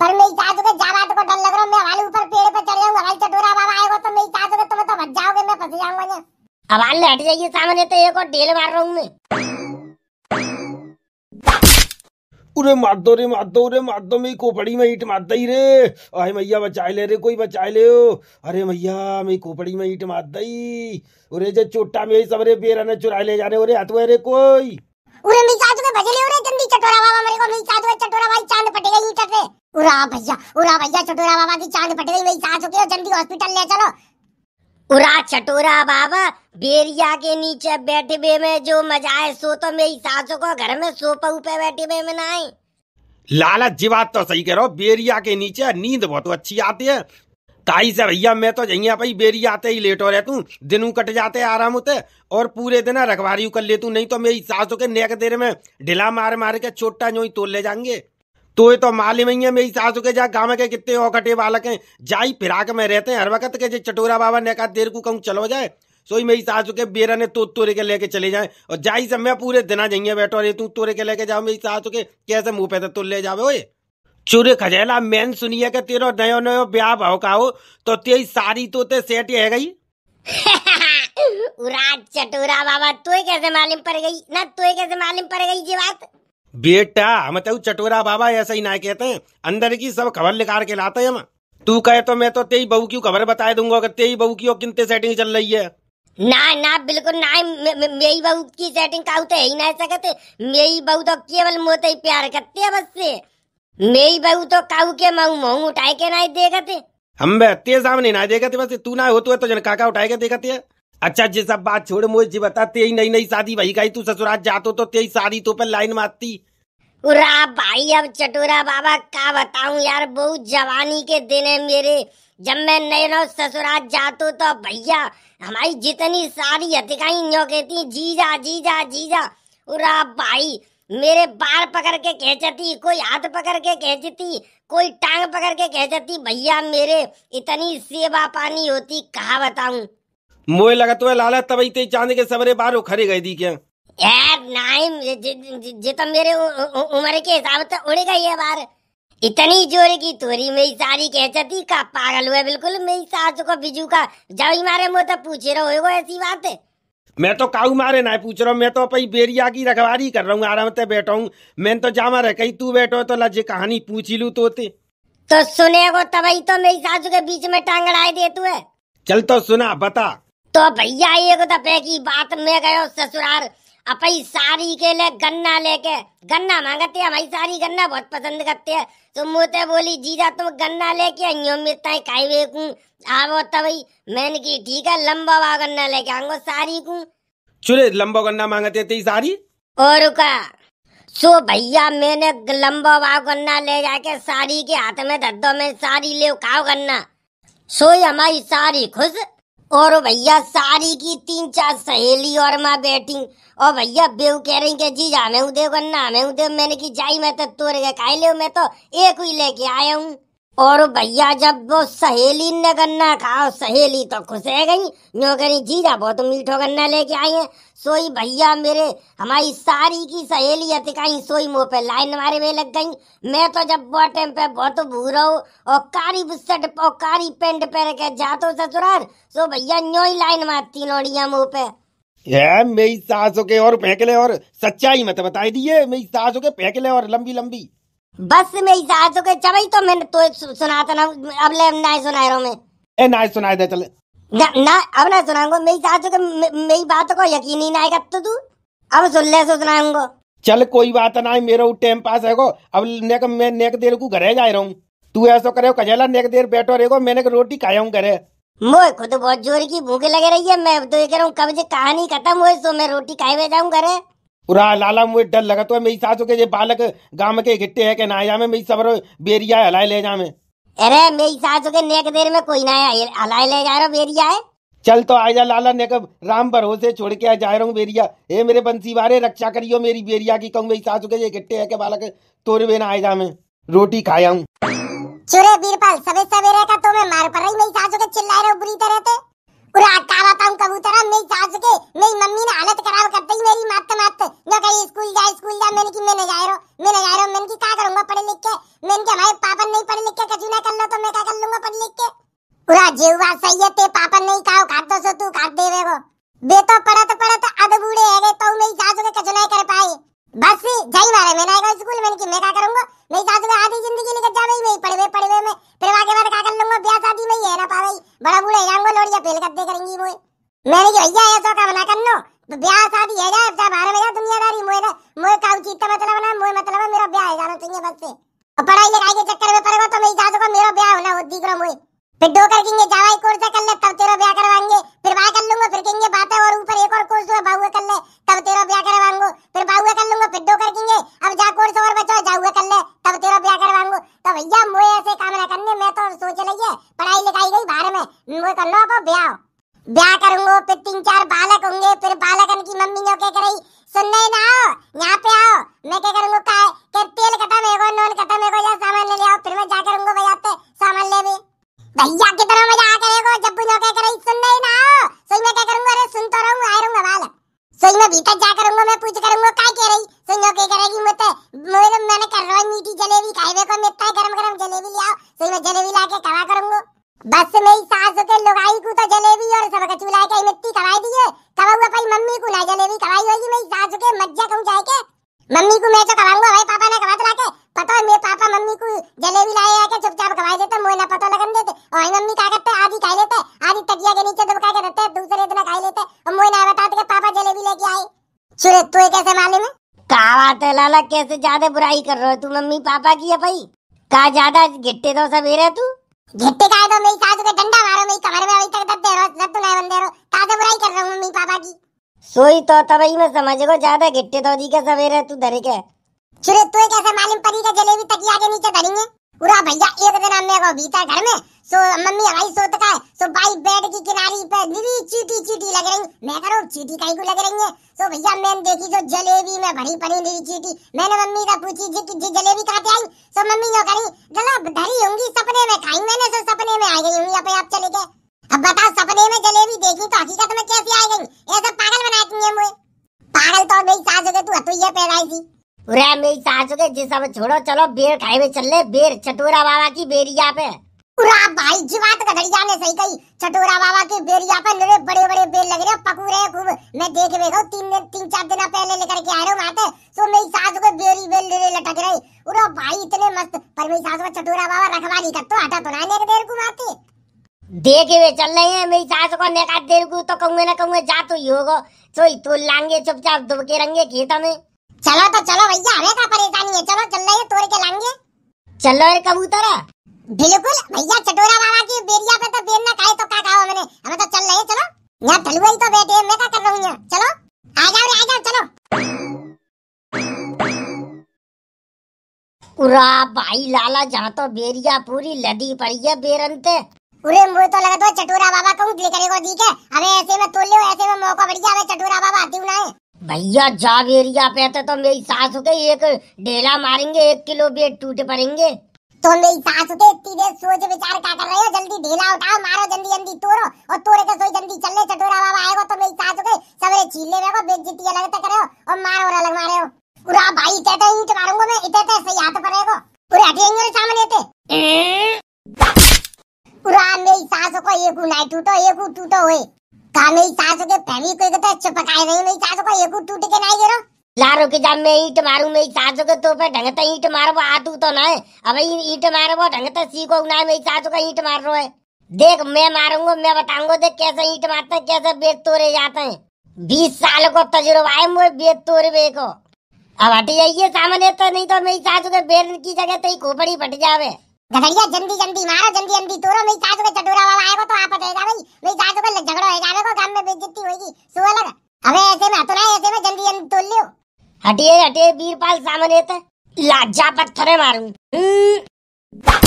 पर मैं इजाजत के जावा तो को डर लग रहा मैं हमारे ऊपर पेड़ पे चढ़ जाऊंगा हमारी चटोरा बाबा आएगा तो मैं इजाजत के तुम तो बच मतलब जाओगे मैं फंस जाऊंगा ना अब हाल हट जाइए सामने तो एक और ढेल मार रहा हूं मैं उरे मार दो रे मार दो रे मार दो मेरी कोपड़ी में ईट मार दई रे अरे मैया बचा ले रे कोई बचा ले ओ अरे मैया मेरी कोपड़ी में ईट मार दई उरे जे चोटा में सब रे बेरा ने चुरा ले जाने उरे हाथ रे कोई उरे मैं भजले हो रहे जल्दी चटोरा बाबा मेरे को मेरी सास हो चटोरा भाई चांद पट गई ईटा पे उरा भैया उरा भैया चटोरा बाबा की चांद पट गई मेरी सास हो जल्दी हॉस्पिटल ले चलो उरा चटोरा बाबा बेरिया के नीचे बैठे बे में जो मजा है सो तो मेरी सास को घर में सो पऊ पे बैठे बे में ना लालच जी बात तो सही कह रहे हो बेरिया के नीचे नींद बहुत अच्छी आती है ताई से भैया मैं तो जइया भाई बेरी आते ही लेट हो रहे तू दिनू कट जाते आराम होते और पूरे दिन रखवारी कर ले तू नहीं तो मेरी तो के नेक देर में ढिला मार मार के छोटा जो ही तोड़ ले जाएंगे तो ये तो मालिम ही है मेरी सासू के जा गांव के कितने औकटे बालक हैं जाई फिराक में रहते हैं हर वक्त के जो चटोरा बाबा ने कहा देर को कहूँ चलो जाए सोई मेरी सासू के बेरा ने तो तोरे के लेके चले जाए और जाई सब मैं पूरे दिना जाइए बैठो रे तू तोरे के लेके जाओ मेरी सासू के कैसे मुंह पे तो ले जाओ ओए चूरे खजेला मैन सुनिए के तेरो नयो नयो ब्याह भाव का हो तो तेरी सारी तो ते सेट है गई उराज चटूरा बाबा तू कैसे मालूम पड़ गई ना तू कैसे मालूम पड़ गई ये बात बेटा हम तो चटोरा बाबा ऐसे ही ना कहते हैं अंदर की सब खबर निकाल के लाते हैं हम तू कहे तो मैं तो तेरी बहू की खबर बता दूंगा अगर तेरी बहू की और किनते सेटिंग चल रही है ना ना बिल्कुल ना मेरी बहू की सेटिंग का तो ही ना सकते मेरी बहू तो केवल मोते ही प्यार करती है बस से मेरी बहू तो काऊ के मऊ मऊ उठाए के ना देगा थे हम अत्ते सामने ना देगा थे बस तू ना हो तो जन काका उठाए के देगा थे अच्छा जी सब बात छोड़ मोहित जी बता तेरी नई नई शादी भाई का तू ससुराल जातो तो तेरी शादी तो पर लाइन मारती उरा भाई अब चटोरा बाबा का बताऊं यार बहुत जवानी के दिन है मेरे जब मैं नए नौ ससुराल जातो तो भैया हमारी जितनी सारी हथिकाई न्यो कहती जीजा जीजा जीजा उरा भाई मेरे बाल पकड़ के जाती कोई हाथ पकड़ के खींचती कोई टांग पकड़ के जाती भैया मेरे इतनी सेवा पानी होती कहा बताऊं मोए लगा तो लाला तब इतने चांद के सबरे बारो खड़े गए थी क्या यार नाइम जे तो मेरे उम्र के हिसाब से उड़ेगा गई है बार इतनी जोर की तोरी मेरी सारी कहचती का पागल हुआ बिल्कुल मेरी सास को बिजू का जब ही मारे मुँह तो पूछे रहो ऐसी बात है मैं तो काऊ मारे ना पूछ रहा हूँ मैं तो अपनी बेरिया की रखवारी कर रहा हूँ आराम से बैठा हूँ मैंने तो जामा रह कहीं तू बैठो तो लज्जे कहानी पूछ ही लू तो तो सुनेगो तभी तो मेरी सासू के बीच में टांग दे तू है चल तो सुना बता तो भैया ये को तो पैकी बात में गयो ससुराल अपनी सारी के लिए गन्ना लेके गन्ना मांगते हैं हमारी सारी गन्ना बहुत पसंद करते हैं तो मुते बोली जीजा तुम गन्ना लेके मिलता है काई बेकू आवो तो तबई मैंने की ठीक है लंबा वा गन्ना लेके आऊंगो सारी को चले लंबा गन्ना मांगते तेरी सारी और का सो भैया मैंने लंबा वा गन्ना ले जाके सारी के हाथ में धर दो मैं सारी ले खाओ गन्ना सोई हमारी सारी खुश और भैया सारी की तीन चार सहेली और माँ बैठी और भैया बेव कह रही कि जी जाने दे गन्ना आने दे मैंने की जाई मैं तो तोड़ गया खाई ले मैं तो एक ही लेके आया हूँ और भैया जब वो सहेली ने गन्ना खाओ सहेली तो खुश है गई न्यो करी जीजा बहुत मीठो गन्ना लेके आई है सोई भैया मेरे हमारी सारी की सहेली अतिकाई सोई मुंह पे लाइन मारे हुए लग गई मैं तो जब बहुत टाइम पे बहुत भूरा हूँ और कारी बुस्सट और कारी पेंट पहन के जातो ससुराल सो भैया न्यो ही लाइन मारती नोड़िया मुंह पे ये मेरी सासों के और फेंकले और सच्चाई मत बताई दी है मेरी सासों के फेंकले और लंबी लंबी बस में ही हो गए चढ़ाई तो मैंने तो सुना था ना अब ले ना ही सुना रहा मैं ए ना ही सुना दे चल ना ना अब ना सुनाऊंगा मेरी साथ हो गए मेरी बात को यकीन ही ना आएगा तो तू अब सुन ले सुनाऊंगा चल कोई बात ना मेरा टाइम पास है को अब नेक मैं नेक देर को घरे जा रहा हूँ तू ऐसा करे कजेला नेक देर बैठो रहे को मैंने रोटी खाया हूँ घरे मोए खुद बहुत जोर की भूख लग रही है मैं तो ये कह रहा हूँ कब से कहानी खत्म हो सो मैं रोटी खाए हुए जाऊँ घरे उरा लाला मुझे डर लगा तो मेरी सासू के जे बालक गांव के गिट्टे है के ना आ में मेरी सबर बेरिया हलाए ले जा में अरे मेरी सासू के नेक देर में कोई ना आए हलाए ले जा रहा बेरिया है चल तो आ जा लाला नेक राम भरोसे छोड़ के आ जा रहा हूँ बेरिया हे मेरे बंसी वारे रक्षा करियो मेरी बेरिया की कहूँ मेरी सासू के जे गिट्टे है के बालक तोरे बिना आ जा में रोटी खाया हूँ चुरे बीरपाल सवेरे सवेरे का तो मैं मार पड़ रही मेरी सासू के चिल्ला रहे हो बुरी तरह से पूरा अटकावा पाऊं कबूतरा मेरी सास के मेरी मम्मी ने हालत खराब कर दी मेरी मत मत न कही स्कूल जा स्कूल जा मैंने की मैंने जा रहा मैं नहीं जा रहा मैंने की क्या करूंगा पढ़े लिख के मैंने की हमारे पापा नहीं पढ़े लिख के कछु ना कर लो तो मैं क्या कर लूंगा पढ़े लिख के पूरा जीव बात सही है ते पापा नहीं खाओ खा दो सो तू खा देवे को बे तो पढ़त पढ़त अध बूढ़े है गए तो मेरी सास के कछु ना कर पाए बस जय मारे मैंने आएगा स्कूल मैंने की मैं क्या करूंगा मेरी सास के आधी जिंदगी निकल जा भाई मैं पढ़वे पढ़वे मैं फिर आगे बाद क्या कर लूंगा ब्याह शादी में ही है ना पा भाई बड़ा बूढ़े जाऊंगा लोड़िया पेल दे करेंगी वो मैंने जो भैया ऐसा काम ना करनो तो ब्याह शादी है जाए चाहे बारह बजे दुनियादारी मोए ना मोए का उचित मतलब ना मोए मतलब है मेरा ब्याह है जाना चाहिए बस से और पढ़ाई लिखाई के चक्कर में पड़ गया तो मैं जा सकूं मेरा ब्याह होना वो दिख रहा मोए फिर दो कर देंगे जावाई कोर्स कर ले तब तेरा ब्याह करवाएंगे फिर वहां कर लूंगा फिर कहेंगे बात है और ऊपर एक और कोर्स हुआ है कर ले तब तेरा ब्याह करवाऊंगा फिर बाहुए कर लूंगा फिर दो कर देंगे अब जा कोर्स और बचो भैया मुझे ऐसे काम ना करने मैं तो सोच रही है पढ़ाई लिखाई गई बाहर में मुझे तो लो अब ब्याह ब्याह करूंगा फिर तीन चार बालक होंगे फिर बालकन की मम्मी ने क्या करी नहीं ना आओ यहाँ पे आओ मैं क्या करूंगा का के तेल कटा मेरे को नॉन कटा मेरे को या सामान ले ले आओ फिर मैं जा करूंगा भैया पे सामान ले भी भैया कितना मजा आ करेगा जब भी क्या करी नहीं ना आओ सही मैं क्या करूंगा अरे सुन तो रहा आ रहूंगा बालक सही मैं भीतर जा करूंगा मैं पूछ करूंगा का कह रही सुनो के करेगी मत मतलब तो मैंने कर रहा मीठी जलेबी खाए को मिठाई कर जलेबी ले आओ सही में जलेबी लाके कवा करूंगा बस मेरी सास के लुगाई को तो जलेबी और सब कछु लाए के मिट्टी कवाई दिए कवा हुआ भाई मम्मी को ना जलेबी कवाई होगी मैं सास के मज्जा कहूं जाए के मम्मी को मैं तो कवाऊंगा भाई पापा ने खवा लाके पता है मेरे पापा मम्मी को जलेबी लाए आके चुपचाप खवाई देते मोए ना पता लगन देते और मम्मी क्या करते आधी खा लेते आधी तकिया के नीचे दबका के रखते दूसरे दिन खा लेते और मोए ना बताते के पापा जलेबी लेके आए सुरे तू कैसे मालूम है कहा बात है लाला कैसे ज्यादा बुराई कर रहे हो तू मम्मी पापा की है भाई का ज्यादा गिट्टे तो सब सवेरे तू गिट्टे का तो मेरी सासू का डंडा मारो मेरी कमर में अभी तक दर्द है रोज दर्द तो नहीं बंदे रहो ताजे बुराई कर रहा हूं मम्मी पापा की सोई तो तब तो ही मैं समझ गो ज्यादा गिट्टे तो जी का सवेरे तू धरे के चुरे तू कैसे मालूम पड़ी के जलेबी तकिया के नीचे धरेंगे पूरा भैया एक दिन हमने को बीता घर में सो मम्मी हमारी सो तक है सो भाई बेड की किनारी पर दीदी चीटी चीटी लग रही मैं कह रहा हूँ चीटी काई को लग रही है सो भैया मैंने देखी तो जलेबी में भरी पड़ी दीदी चीटी मैंने मम्मी का पूछी जी की जलेबी कहाँ आई सो मम्मी ने कही गला धरी होंगी सपने में खाई मैंने सो तो सपने में आ गई हूँ अपने आप चले गए अब बता सपने में जलेबी देखी तो हकीकत में कैसी आ गई ये सब पागल बनाती है मुझे पागल तो मेरी सासू के तू हतुइया पैदाई थी अरे मेरी सासू के जिस सब छोड़ो चलो बेर खाए में चल ले बेर चटोरा बाबा की बेरिया पे भाई की बात कधड़िया तो ने सही कही चटोरा बाबा की बेरिया पर मेरे बड़े बड़े बेल लग रहे हैं पकू रहे खूब मैं देख रहे देखा तीन दिन तीन चार दिन पहले लेकर के आ रहा हूँ वहाँ सो तो मेरी सास को बेरी बेल ले लटक रही उरा भाई इतने मस्त पर मेरी सास को चटोरा बाबा रखवाली कर तो हटा तो ना देर को आते देख हुए चल रहे हैं मेरी सास को नेका देर को तो कहूंगे ना कहूंगे जा तो ही होगा तो तो लांगे चुपचाप दुबके रंगे खेत में चलो तो चलो भैया हमें का परेशानी है चलो चल रहे हैं तोड़ के लांगे चलो अरे कबूतर बिल्कुल भैया चटोरा बाबा की बेरिया पे तो बेर ना खाए तो का खाओ मैंने अब तो चल रहे चलो यहाँ ही तो बैठे मैं क्या कर रहा हूँ यहाँ चलो आ जाओ आ जाओ चलो उरा भाई लाला जहाँ तो बेरिया पूरी लदी पड़ी है बेरन बेरंते उरे मुझे तो लगा तो चटोरा बाबा कहूँ लेकर को दी के अबे ऐसे में तोल लियो ऐसे में मौका बढ़िया अबे चटोरा बाबा आती हूँ ना भैया जा बेरिया पे तो, तो मेरी सासू के एक डेला मारेंगे एक किलो बेट टूट पड़ेंगे तुम मेरी सास के इतनी देर सोच विचार क्या कर रहे हो जल्दी ढेला उठाओ मारो जल्दी जल्दी तोड़ो और तोड़े तो सोई जल्दी चल ले चटोरा बाबा आएगा तो मेरी सास के सवेरे छीले मेरे को बेइज्जती अलग तक रहे हो और मारो और अलग मारे हो पूरा भाई इतने तो ईंट मारूंगा मैं इतने तो सही हाथ पर रहेगा पूरा हटेंगे मेरे सामने थे पूरा मेरी सास को एक उनाई टूटो एक टूटो होए का मेरी सास के पैवी कोई कहता चपकाए नहीं मेरी सास को एक टूट के नहीं गिरो लारो के जाम में ईट मारू में सासो के तो पे ढंग ईट वो आतू तो ना है अबे ईट वो ढंग सीखो ना है मेरी सासो का ईट मार रो है देख मैं मारूंगा मैं बताऊंगा देख कैसे ईट मारते हैं कैसे बेग तोड़े जाते हैं बीस साल को तजुर्बा है मुझे बेग तोड़े बेको अब हट जाइए सामने तो नहीं तो मेरी सासू के बेर की जगह तो ही खोपड़ी फट जावे गधड़िया जल्दी जल्दी मारो जल्दी जल्दी तोड़ो मेरी सासू का चटोरा हटिए हटिए बीरपाल सामने तो लाजा पत्थर मारू हम्म।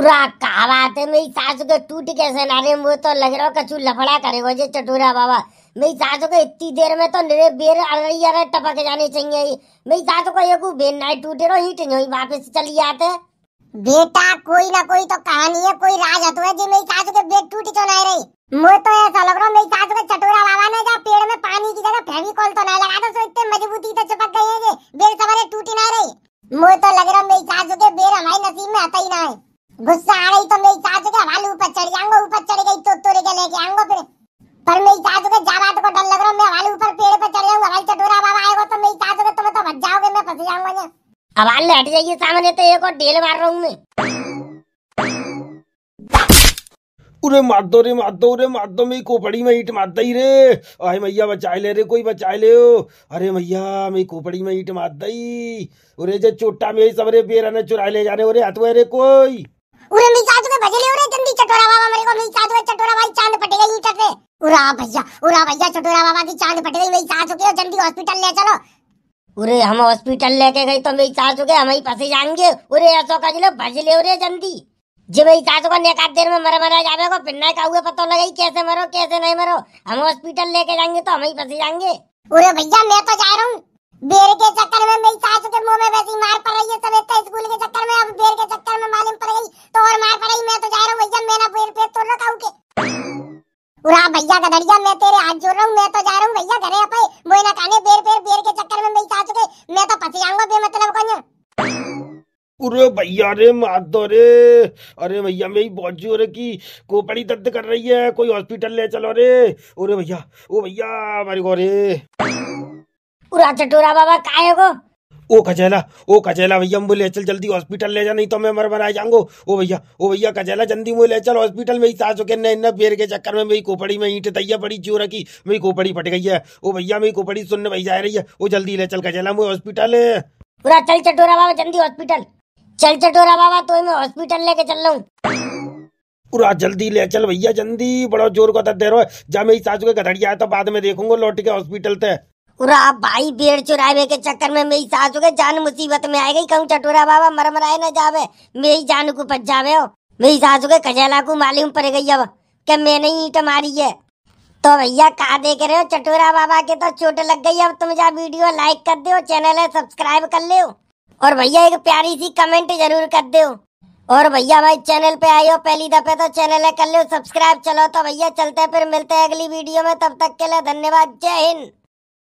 उरा का बात है मेरी सासू के टूट कैसे नारे वो तो लग रहा कछु लफड़ा करेगा जे चटूरा बाबा मेरी सासू को इतनी देर में तो निरे बेर अरे अरे टपक जाने चाहिए मेरी सासू को एक बेन ना टूटे रो ही टिंग वापस चली आते बेटा कोई ना कोई तो कहानी है कोई राज हतो है जी मेरी सासू के बेट टूट क्यों ना रही मुझे तो ऐसा लग रहा मेरी सास का चटोरा बाबा ने जा पेड़ में पानी की जगह फेविकॉल तो ना लगा दो तो सो इतने मजबूती से चिपक गई है ये बेल सवारे टूटी ना रही मुझे तो लग रहा मेरी सास के बेल हमारी नसीब में आता ही ना है गुस्सा आ रही तो मेरी सास के हवाले ऊपर चढ़ जाऊंगा ऊपर चढ़ गई तो तोरे के लेके आऊंगा फिर पर मेरी सास के जाबात को डर लग रहा मैं हवाले ऊपर पेड़ पे चढ़ जाऊंगा हवाले चटोरा बाबा आएगा तो मेरी सास के तुम तो बच जाओगे मैं फंस जाऊंगा हवाले हट जाइए सामने तो एक और ढेल मार रहा हूं मैं उरे मार दो रे मार दो रे मार दो मेरी कोपड़ी में ईट मार दई रे अरे मैया बचा ले रे कोई बचा ले ओ अरे मैया मेरी कोपड़ी में ईट मार दई उरे जे चोटा मेरी सब रे बेरा ने चुरा ले जा रहे उरे हाथ में रे कोई उरे मी चाचू के भजले उरे जल्दी चटोरा बाबा मेरे को मेरी चाचू के चटोरा भाई चांद पट गई ईट पे उरा भैया उरा भैया चटोरा बाबा की चांद पट गई मेरी चाचू के जल्दी हॉस्पिटल ले चलो उरे हम हॉस्पिटल लेके गई तो मेरी चाचू के हम ही फंसे जाएंगे उरे ऐसा कर लो ले उरे जल्दी जी भाई सासु को एक देर में मरे मरा जावे को पिन्ना का हुए पता लगे कैसे मरो कैसे नहीं मरो हम हॉस्पिटल लेके जाएंगे तो हम ही फंसी जाएंगे अरे भैया मैं तो जा रहा हूँ बेर के चक्कर में मेरी सासू के मुंह में वैसी मार पड़ रही है सब इतना स्कूल के चक्कर में अब बेर के चक्कर में मालूम पड़ गई तो और मार पड़ रही मैं तो जा रहा हूँ भैया मैं ना बेर पे तो ना हूँ के उरा भैया का दरिया मैं तेरे हाथ जोड़ रहा हूँ मैं तो जा रहा हूँ भैया घरे अपने मोइना काने बेर बेर बेर के चक्कर में मेरी सासू के मैं तो फंस जाऊंगा बेमतलब को अरे भैया अरे मार दो रे अरे भैया मेरी बहुत जोर की कोपड़ी दर्द कर रही है कोई हॉस्पिटल ले चलो रे अरे भैया ओ भैया हमारे को रे पूरा चटोरा बाबा काहे को ओ कजेला ओ कजेला भैया मुझे ले चल जल्दी हॉस्पिटल ले जा नहीं तो मैं मर मरा जाऊंगो ओ भैया ओ भैया कजेला जल्दी मुझे ले चल हॉस्पिटल में ही सासो के नन्ना पेड़ के चक्कर में मेरी कोपड़ी में ईंट तैया पड़ी जोर की मेरी कोपड़ी फट गई है ओ भैया मेरी कोपड़ी सुनने भाई जा रही है वो जल्दी ले चल कजेला मुझे हॉस्पिटल पूरा चल चटोरा बाबा जल्दी हॉस्पिटल चल चटोरा बाबा तो मैं हॉस्पिटल लेके चल रहा हूँ पूरा जल्दी ले चल भैया जल्दी बड़ा जोर का दे रहा जब मेरी सासू के गधड़िया आया तो बाद में देखूंगा लौट के हॉस्पिटल से पूरा भाई बेड़ चुरावे के चक्कर में मेरी सासू के जान मुसीबत में आ गई कहूँ चटोरा बाबा मराए न जावे मेरी जान को पच जावे हो मेरी सासू के खजेला को मालूम पड़ गई अब क्या मैंने ईट मारी है तो भैया कहा देख रहे हो चटोरा बाबा के तो चोट लग गई अब तुम जा वीडियो लाइक कर दो चैनल है सब्सक्राइब कर ले और भैया एक प्यारी सी कमेंट जरूर कर दो और भैया हमारे चैनल पे आयो पहली दफे तो चैनल है कर लो सब्सक्राइब चलो तो भैया चलते हैं फिर मिलते हैं अगली वीडियो में तब तक के लिए धन्यवाद जय हिंद